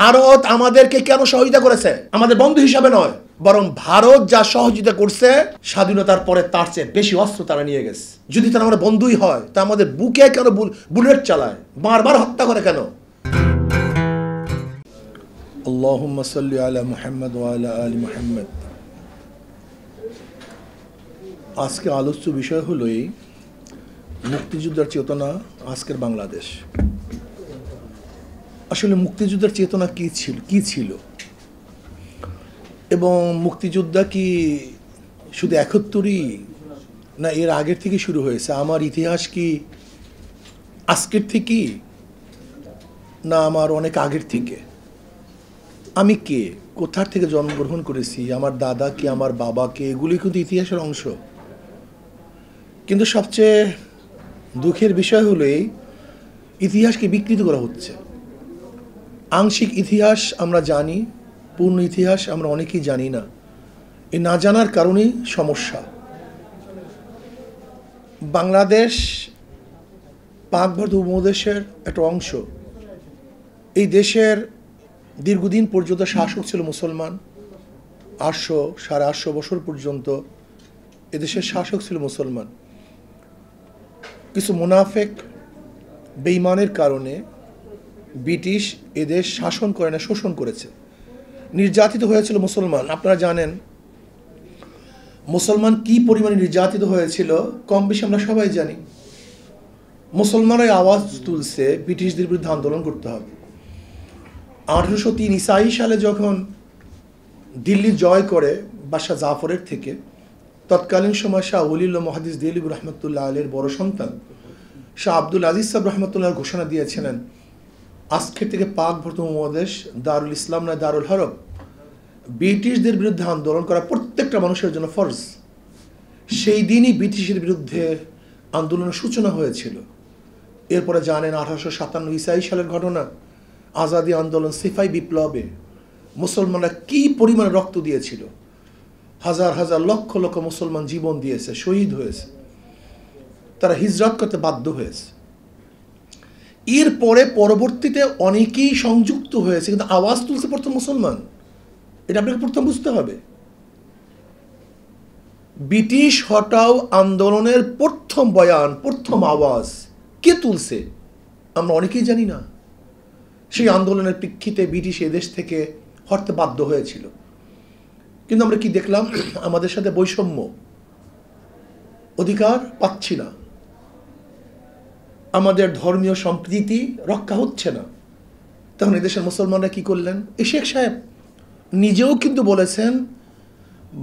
ভারত আমাদেরকে কেন সহযোগিতা করেছে আমাদের বন্ধু হিসাবে নয় বরং ভারত যা সহযোগিতা করছে স্বাধীনতার পরে তার চেয়ে বেশি অস্ত্র তারা নিয়ে গেছে যদি তারা আমরা বন্ধুই হয় তা আমাদের বুকে কেন বুলেট চালায় বারবার হত্যা করে কেন আজকে আলোচ্য বিষয় হলোই মুক্তিযুদ্ধের চেতনা আজকের বাংলাদেশ আসলে মুক্তিযুদ্ধের চেতনা কী ছিল কী ছিল এবং মুক্তিযোদ্ধা কি শুধু একাত্তরই না এর আগের থেকে শুরু হয়েছে আমার ইতিহাস কি আজকের থেকেই না আমার অনেক আগের থেকে আমি কে কোথার থেকে জন্মগ্রহণ করেছি আমার দাদা কি আমার বাবা কে এগুলি কিন্তু ইতিহাসের অংশ কিন্তু সবচেয়ে দুঃখের বিষয় হলো ইতিহাসকে বিকৃত করা হচ্ছে আংশিক ইতিহাস আমরা জানি পূর্ণ ইতিহাস আমরা অনেকেই জানি না এ না জানার কারণেই সমস্যা বাংলাদেশ পাক ভারত উপমহাদেশের একটা অংশ এই দেশের দীর্ঘদিন পর্যন্ত শাসক ছিল মুসলমান আটশো সাড়ে আটশো বছর পর্যন্ত এদেশের শাসক ছিল মুসলমান কিছু মুনাফেক বেইমানের কারণে ব্রিটিশ এদের শাসন করে না শোষণ করেছে নির্যাতিত হয়েছিল মুসলমান আপনারা জানেন মুসলমান কি পরিমাণে নির্যাতিত হয়েছিল কম বেশি আমরা সবাই জানি মুসলমানের আওয়াজ তুলছে ব্রিটিশদের বিরুদ্ধে আন্দোলন করতে হবে আঠেরোশো তিন ইসাই সালে যখন দিল্লি জয় করে বাদশা জাফরের থেকে তৎকালীন সময় শাহ অলিল্লা মহাদিস দিল্লিব রহমতুল্লাহ আলের বড় সন্তান শাহ আব্দুল আজিজ সাহ রহমতুল্লাহ ঘোষণা দিয়েছিলেন আজকের থেকে পাক প্রথম মহাদেশ দারুল ইসলাম নয় দারুল হরব ব্রিটিশদের বিরুদ্ধে আন্দোলন করা প্রত্যেকটা মানুষের জন্য ফরজ সেই দিনই ব্রিটিশের বিরুদ্ধে আন্দোলনের সূচনা হয়েছিল এরপরে জানেন আঠারোশো সাতান্ন ইসাই সালের ঘটনা আজাদি আন্দোলন সিফাই বিপ্লবে মুসলমানরা কি পরিমাণে রক্ত দিয়েছিল হাজার হাজার লক্ষ লক্ষ মুসলমান জীবন দিয়েছে শহীদ হয়েছে তারা হিজরত করতে বাধ্য হয়েছে এর পরে পরবর্তীতে অনেকেই সংযুক্ত হয়েছে কিন্তু আওয়াজ তুলছে প্রথম মুসলমান এটা আপনাকে প্রথম বুঝতে হবে ব্রিটিশ হটাও আন্দোলনের প্রথম বয়ান প্রথম আওয়াজ কে তুলছে আমরা অনেকেই জানি না সেই আন্দোলনের প্রেক্ষিতে ব্রিটিশ এদেশ থেকে হরতে বাধ্য হয়েছিল কিন্তু আমরা কি দেখলাম আমাদের সাথে বৈষম্য অধিকার পাচ্ছি না আমাদের ধর্মীয় সম্প্রীতি রক্ষা হচ্ছে না তখন এদেশের মুসলমানরা কি করলেন এ শেখ সাহেব নিজেও কিন্তু বলেছেন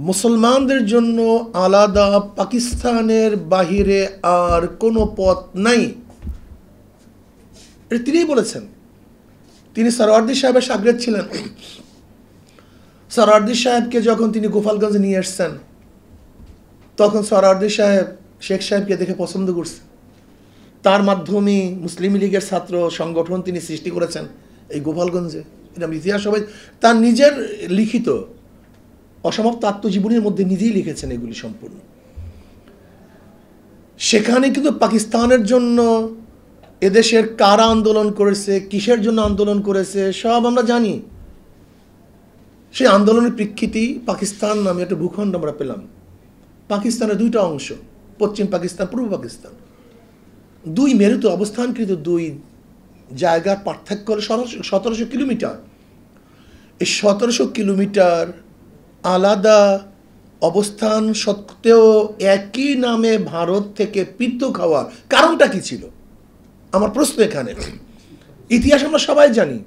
মুসলমানদের জন্য আলাদা পাকিস্তানের বাহিরে আর কোনো পথ নাই তিনিই বলেছেন তিনি সরওয়ার্দি সাহেবের সাগরেদ ছিলেন সরওয়ার্দি সাহেবকে যখন তিনি গোপালগঞ্জে নিয়ে এসছেন তখন সরওয়ার্দি সাহেব শেখ সাহেবকে দেখে পছন্দ করছেন তার মাধ্যমে মুসলিম লীগের ছাত্র সংগঠন তিনি সৃষ্টি করেছেন এই গোপালগঞ্জে এটা ইতিহাস হবে তার নিজের লিখিত অসমাপ্ত আত্মজীবনীর মধ্যে নিজেই লিখেছেন এগুলি সম্পূর্ণ সেখানে কিন্তু পাকিস্তানের জন্য এদেশের কারা আন্দোলন করেছে কিসের জন্য আন্দোলন করেছে সব আমরা জানি সেই আন্দোলনের প্রেক্ষিতেই পাকিস্তান নামে একটা ভূখণ্ড আমরা পেলাম পাকিস্তানের দুইটা অংশ পশ্চিম পাকিস্তান পূর্ব পাকিস্তান দুই মেরুতে অবস্থানকৃত দুই জায়গার পার্থক্য হল সতেরোশো কিলোমিটার এই সতেরোশো কিলোমিটার আলাদা অবস্থান সত্ত্বেও একই নামে ভারত থেকে পৃথক হওয়ার কারণটা কি ছিল আমার প্রশ্ন এখানে ইতিহাস আমরা সবাই জানি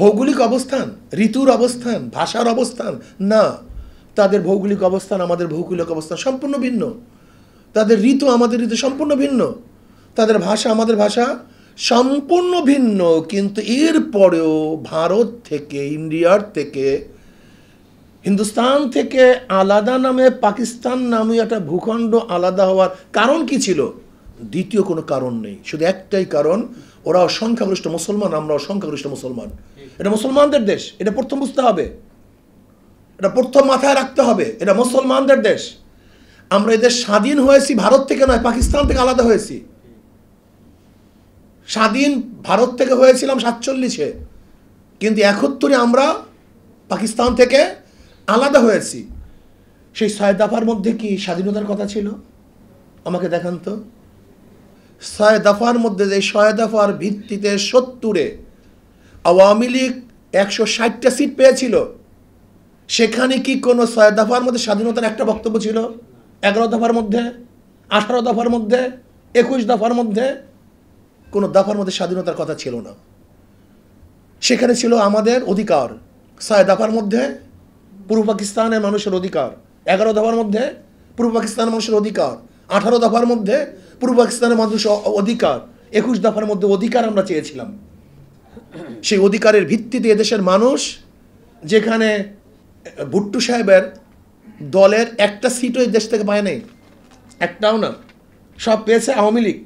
ভৌগোলিক অবস্থান ঋতুর অবস্থান ভাষার অবস্থান না তাদের ভৌগোলিক অবস্থান আমাদের ভৌগোলিক অবস্থান সম্পূর্ণ ভিন্ন তাদের ঋতু আমাদের ঋতু সম্পূর্ণ ভিন্ন তাদের ভাষা আমাদের ভাষা সম্পূর্ণ ভিন্ন কিন্তু এর পরেও ভারত থেকে ইন্ডিয়ার থেকে হিন্দুস্তান থেকে আলাদা নামে পাকিস্তান নামে একটা ভূখণ্ড আলাদা হওয়ার কারণ কি ছিল দ্বিতীয় কোনো কারণ নেই শুধু একটাই কারণ ওরা অসংখ্যাগরিষ্ঠ মুসলমান আমরা অসংখ্যাগরিষ্ঠ মুসলমান এটা মুসলমানদের দেশ এটা প্রথম বুঝতে হবে এটা প্রথম মাথায় রাখতে হবে এটা মুসলমানদের দেশ আমরা এদের স্বাধীন হয়েছি ভারত থেকে নয় পাকিস্তান থেকে আলাদা হয়েছি স্বাধীন ভারত থেকে হয়েছিলাম সাতচল্লিশে কিন্তু একত্তরে আমরা পাকিস্তান থেকে আলাদা হয়েছি সেই ছয় দফার মধ্যে কি স্বাধীনতার কথা ছিল আমাকে দেখান তো ছয় দফার মধ্যে যে ছয় দফার ভিত্তিতে সত্তরে আওয়ামী লীগ একশো ষাটটা সিট পেয়েছিল সেখানে কি কোনো ছয় দফার মধ্যে স্বাধীনতার একটা বক্তব্য ছিল এগারো দফার মধ্যে আঠারো দফার মধ্যে একুশ দফার মধ্যে কোনো দাফার মধ্যে স্বাধীনতার কথা ছিল না সেখানে ছিল আমাদের অধিকার ছয় দাফার মধ্যে পূর্ব পাকিস্তানের মানুষের অধিকার এগারো দফার মধ্যে পূর্ব পাকিস্তানের মানুষের অধিকার আঠারো দফার মধ্যে পূর্ব পাকিস্তানের মানুষের অধিকার একুশ দফার মধ্যে অধিকার আমরা চেয়েছিলাম সেই অধিকারের ভিত্তিতে এদেশের মানুষ যেখানে ভুট্টু সাহেবের দলের একটা সিটও দেশ থেকে পায় নেই একটাও না সব পেয়েছে আওয়ামী লীগ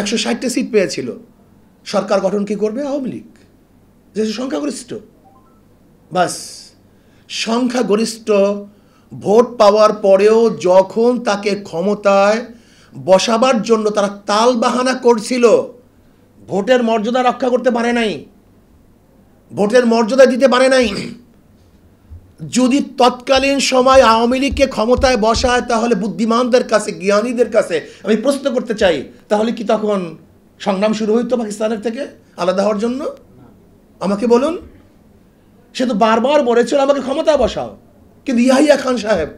একশো ষাটটা সিট পেয়েছিল সরকার গঠন কি করবে আওয়ামী লীগ যে সংখ্যাগরিষ্ঠ বাস সংখ্যাগরিষ্ঠ ভোট পাওয়ার পরেও যখন তাকে ক্ষমতায় বসাবার জন্য তারা তাল বাহানা করছিল ভোটের মর্যাদা রক্ষা করতে পারে নাই ভোটের মর্যাদা দিতে পারে নাই যদি তৎকালীন সময় আওয়ামী লীগকে ক্ষমতায় বসায় তাহলে বুদ্ধিমানদের কাছে জ্ঞানীদের কাছে আমি প্রশ্ন করতে চাই তাহলে কি তখন সংগ্রাম শুরু হইতো পাকিস্তানের থেকে আলাদা হওয়ার জন্য আমাকে বলুন সে তো বারবার বলেছিল আমাকে ক্ষমতায় বসাও কিন্তু ইয়াহিয়া খান সাহেব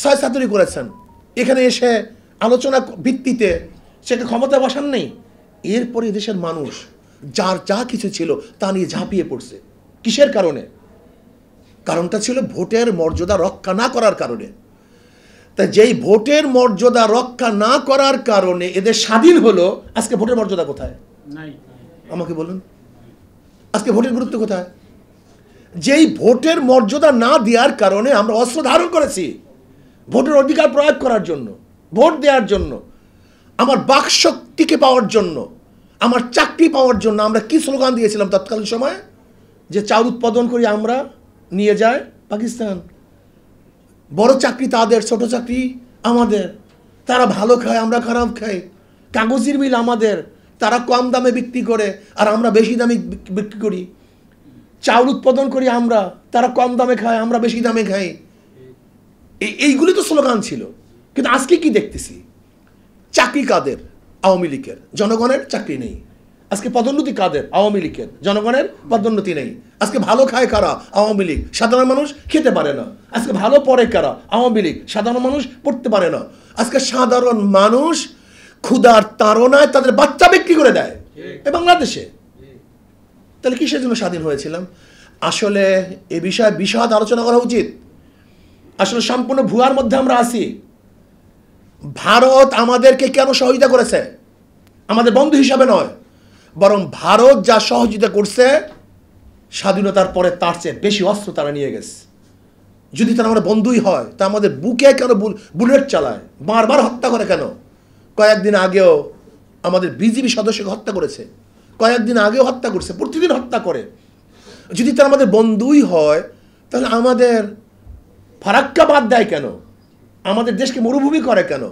ছয় সাতুরি করেছেন এখানে এসে আলোচনা ভিত্তিতে সেটা ক্ষমতা বসান নেই এরপরে দেশের মানুষ যার যা কিছু ছিল তা নিয়ে ঝাঁপিয়ে পড়ছে কিসের কারণে কারণটা ছিল ভোটের মর্যাদা রক্ষা না করার কারণে তা যেই ভোটের মর্যাদা রক্ষা না করার কারণে এদের স্বাধীন হলো আজকে ভোটের মর্যাদা কোথায় আমাকে বলুন আজকে ভোটের গুরুত্ব কোথায় যেই ভোটের মর্যাদা না দেওয়ার কারণে আমরা অস্ত্র ধারণ করেছি ভোটের অধিকার প্রয়োগ করার জন্য ভোট দেওয়ার জন্য আমার বাকশক্তিকে পাওয়ার জন্য আমার চাকরি পাওয়ার জন্য আমরা কি স্লোগান দিয়েছিলাম তৎকালীন সময়ে যে চাউল উৎপাদন করি আমরা নিয়ে যায় পাকিস্তান বড় চাকরি তাদের ছোট চাকরি আমাদের তারা ভালো খায় আমরা খারাপ খাই কাগজের মিল আমাদের তারা কম দামে বিক্রি করে আর আমরা বেশি দামে বিক্রি করি চাউল উৎপাদন করি আমরা তারা কম দামে খায় আমরা বেশি দামে খাই এইগুলি তো স্লোগান ছিল কিন্তু আজকে কি দেখতেছি চাকরি কাদের আওয়ামী লীগের জনগণের চাকরি নেই আজকে পদোন্নতি কাদের আওয়ামী লীগের জনগণের পদোন্নতি নেই আজকে ভালো খায় কারা আওয়ামী লীগ সাধারণ মানুষ খেতে পারে না আজকে ভালো পড়ে কারা আওয়ামী লীগ সাধারণ মানুষ পড়তে পারে না আজকে সাধারণ মানুষ ক্ষুধার তাড়নায় তাদের বাচ্চা বিক্রি করে দেয় এ বাংলাদেশে তাহলে কিসের জন্য স্বাধীন হয়েছিলাম আসলে এ বিষয়ে বিশদ আলোচনা করা উচিত আসলে সম্পূর্ণ ভুয়ার মধ্যে আমরা আছি ভারত আমাদেরকে কেন সহযোগিতা করেছে আমাদের বন্ধু হিসাবে নয় বরং ভারত যা সহযোগিতা করছে স্বাধীনতার পরে তার চেয়ে বেশি অস্ত্র তারা নিয়ে গেছে যদি তারা আমাদের বন্ধুই হয় তা আমাদের বুকে কেন বুলেট চালায় বারবার হত্যা করে কেন কয়েকদিন আগেও আমাদের বিজিবি সদস্যকে হত্যা করেছে কয়েকদিন আগেও হত্যা করছে প্রতিদিন হত্যা করে যদি তারা আমাদের বন্ধুই হয় তাহলে আমাদের ফারাক্কা বাদ দেয় কেন আমাদের দেশকে মরুভূমি করে কেন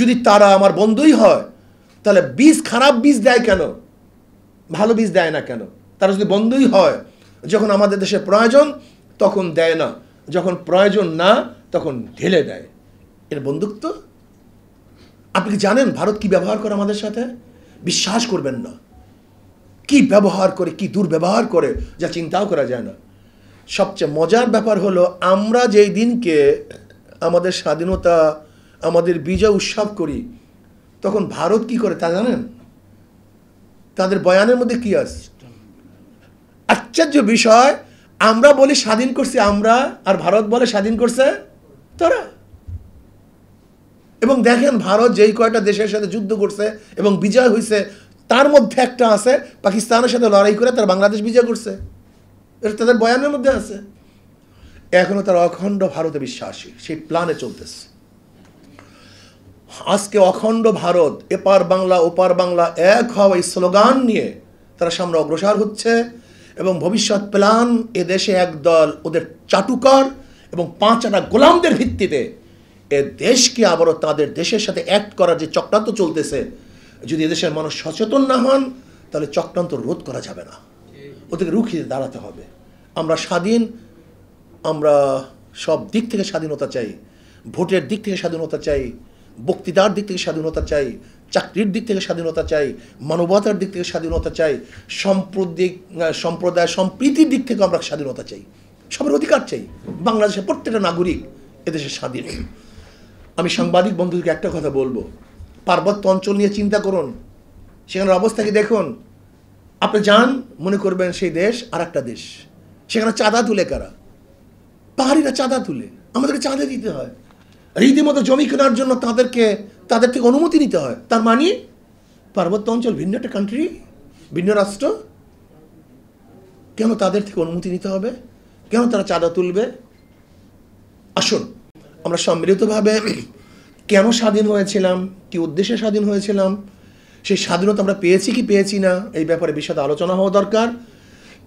যদি তারা আমার বন্ধুই হয় তাহলে বীজ খারাপ বীজ দেয় কেন ভালো বীজ দেয় না কেন তারা যদি বন্ধই হয় যখন আমাদের দেশে প্রয়োজন তখন দেয় না যখন প্রয়োজন না তখন ঢেলে দেয় এর বন্ধুত্ব আপনি কি জানেন ভারত কি ব্যবহার করে আমাদের সাথে বিশ্বাস করবেন না কি ব্যবহার করে কি দুর্ব্যবহার করে যা চিন্তাও করা যায় না সবচেয়ে মজার ব্যাপার হলো আমরা যেই দিনকে আমাদের স্বাধীনতা আমাদের বিজয় উৎসব করি তখন ভারত কি করে তা জানেন তাদের বয়ানের মধ্যে কি আছে আশ্চর্য বিষয় আমরা বলি স্বাধীন করছি আমরা আর ভারত বলে স্বাধীন করছে তারা এবং দেখেন ভারত যেই কয়টা দেশের সাথে যুদ্ধ করছে এবং বিজয় হয়েছে তার মধ্যে একটা আছে পাকিস্তানের সাথে লড়াই করে তার বাংলাদেশ বিজয় করছে এটা তাদের বয়ানের মধ্যে আছে এখনও তারা অখণ্ড ভারতে বিশ্বাসী সেই প্ল্যানে চলতেছে আজকে অখণ্ড ভারত এপার বাংলা ওপার বাংলা এক হওয়া এই স্লোগান নিয়ে তারা সামনে অগ্রসর হচ্ছে এবং ভবিষ্যৎ প্ল্যান এ দেশে একদল ওদের চাটুকার এবং পাঁচ আনা গোলামদের ভিত্তিতে এ দেশকে আবারও তাদের দেশের সাথে অ্যাক্ট করার যে চক্রান্ত চলতেছে যদি এদেশের মানুষ সচেতন না হন তাহলে চক্রান্ত রোধ করা যাবে না ওদেরকে রুখিয়ে দাঁড়াতে হবে আমরা স্বাধীন আমরা সব দিক থেকে স্বাধীনতা চাই ভোটের দিক থেকে স্বাধীনতা চাই বক্তৃতার দিক থেকে স্বাধীনতা চাই চাকরির দিক থেকে স্বাধীনতা চাই মানবতার দিক থেকে স্বাধীনতা চাই সম্প্রদিক সম্প্রদায় সম্প্রীতির দিক থেকে আমরা স্বাধীনতা চাই সবার অধিকার চাই বাংলাদেশের প্রত্যেকটা নাগরিক এদেশে স্বাধীন আমি সাংবাদিক বন্ধুদেরকে একটা কথা বলবো পার্বত্য অঞ্চল নিয়ে চিন্তা করুন সেখানের অবস্থাকে দেখুন আপনি যান মনে করবেন সেই দেশ আর একটা দেশ সেখানে চাঁদা তুলে কারা পাহাড়িরা চাঁদা তুলে আমাদেরকে চাঁদা দিতে হয় রীতিমতো জমি কেনার জন্য তাদেরকে তাদের থেকে অনুমতি নিতে হয় তার মানে পার্বত্য অঞ্চল ভিন্ন একটা কান্ট্রি ভিন্ন রাষ্ট্র কেন তাদের থেকে অনুমতি নিতে হবে কেন তারা চাঁদা তুলবে আসুন আমরা সম্মিলিতভাবে কেন স্বাধীন হয়েছিলাম কি উদ্দেশ্যে স্বাধীন হয়েছিলাম সেই স্বাধীনতা আমরা পেয়েছি কি পেয়েছি না এই ব্যাপারে বিশদে আলোচনা হওয়া দরকার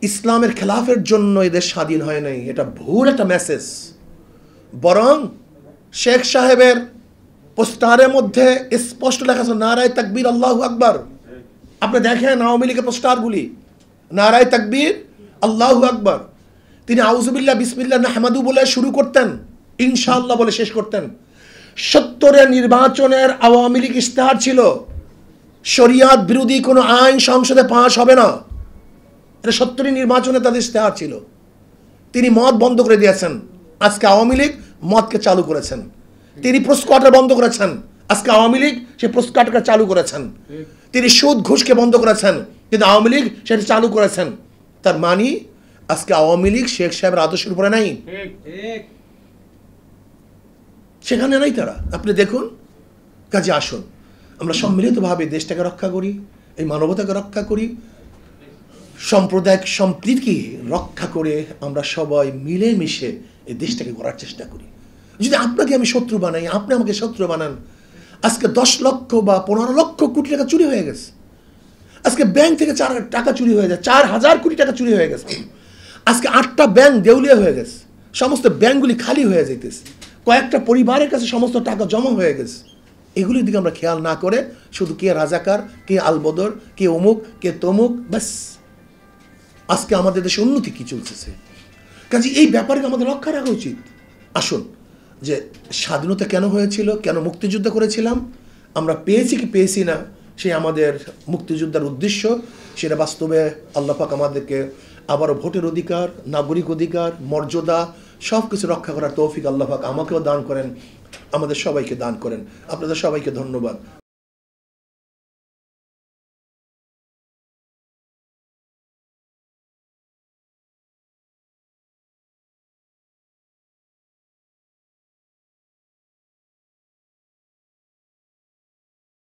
ইসলামের খেলাফের জন্য এদের স্বাধীন হয় নাই এটা ভুল একটা মেসেজ বরং শেখ সাহেবের পোস্টারের মধ্যে স্পষ্ট লেখা আছে নারায় তাকবীর আল্লাহ আকবর আপনি দেখেন আওয়ামী লীগের পোস্টারগুলি নারায় তাকবীর আল্লাহ আকবর তিনি আউজুবিল্লা বিসমিল্লা নাহমাদু বলে শুরু করতেন ইনশাআল্লাহ বলে শেষ করতেন সত্তরের নির্বাচনের আওয়ামী লীগ ইশতেহার ছিল শরিয়াত বিরোধী কোনো আইন সংসদে পাশ হবে না এটা সত্তরের নির্বাচনে তাদের ইশতেহার ছিল তিনি মত বন্ধ করে দিয়েছেন আজকে আওয়ামী লীগ মদকে চালু করেছেন তিনি প্রস্কোয়াটার বন্ধ করেছেন আজকে আওয়ামী লীগ সে প্রস্কোয়াটাকে চালু করেছেন তিনি সুদ ঘুষকে বন্ধ করেছেন কিন্তু আওয়ামী লীগ সেটা চালু করেছেন তার মানি আজকে আওয়ামী লীগ শেখ সাহেবের আদর্শের উপরে নাই সেখানে নাই তারা আপনি দেখুন কাজে আসুন আমরা সম্মিলিতভাবে দেশটাকে রক্ষা করি এই মানবতাকে রক্ষা করি সাম্প্রদায়িক সম্প্রীতিকে রক্ষা করে আমরা সবাই মিলেমিশে এই দেশটাকে গড়ার চেষ্টা করি যদি আপনাকে আমি শত্রু বানাই আপনি আমাকে শত্রু বানান আজকে দশ লক্ষ বা পনেরো লক্ষ কোটি টাকা চুরি হয়ে গেছে আজকে ব্যাংক থেকে চার টাকা চুরি হয়ে যায় চার হাজার কোটি টাকা চুরি হয়ে গেছে আজকে আটটা ব্যাংক দেউলিয়া হয়ে গেছে সমস্ত ব্যাংকগুলি খালি হয়ে যেতেছে কয়েকটা পরিবারের কাছে সমস্ত টাকা জমা হয়ে গেছে এগুলির দিকে আমরা খেয়াল না করে শুধু কে রাজাকার কে আলবদর কে অমুক কে তমুক ব্যাস আজকে আমাদের দেশে উন্নতি কী চলতেছে কাজে এই ব্যাপারকে আমাদের রক্ষা রাখা উচিত আসুন যে স্বাধীনতা কেন হয়েছিল কেন মুক্তিযুদ্ধ করেছিলাম আমরা পেয়েছি কি পেয়েছি না সে আমাদের মুক্তিযোদ্ধার উদ্দেশ্য সেটা বাস্তবে আল্লাপাক আমাদেরকে আবারও ভোটের অধিকার নাগরিক অধিকার মর্যাদা সব কিছু রক্ষা করার তৌফিক আল্লাহাক আমাকেও দান করেন আমাদের সবাইকে দান করেন আপনাদের সবাইকে ধন্যবাদ